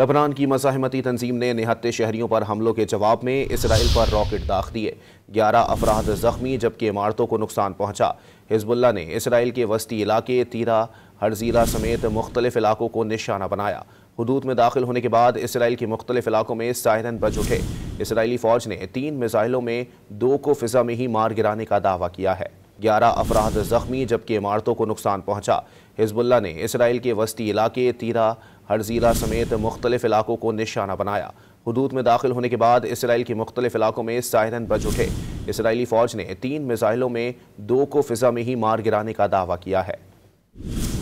लबनान की मजामती तंजीम ने निहत्ते शहरीों पर हमलों के जवाब में इसराइल पर रॉकेट दाख दिए ग्यारह अफराद जख्मी जबकि इमारतों को नुकसान पहुँचा हिजबुल्ला ने इसराइल के वस्ती इलाके तीरा हरजीला समेत मुख्तलिफ इलाकों को निशाना बनाया हदूद में दाखिल होने के बाद इसराइल के मुख्तलिफ इलाकों में सायरन बज उठे इसराइली फ़ौज ने तीन मिज़ाइलों में दो को फ़िज़ा में ही मार गिराने का दावा किया है ग्यारह अफराद जख्मी जबकि इमारतों को नुकसान पहुंचा हिजबुल्ला ने इसराइल के वस्ती इलाके तीरा हर ज़िला समेत मुख्तलिफ इलाकों को निशाना बनाया हदूद में दाखिल होने के बाद इसराइल के मुख्तलिफ इलाकों में साइरन बज उठे इसराइली फ़ौज ने तीन मिज़ाइलों में दो को फ़िज़ा में ही मार गिराने का दावा किया है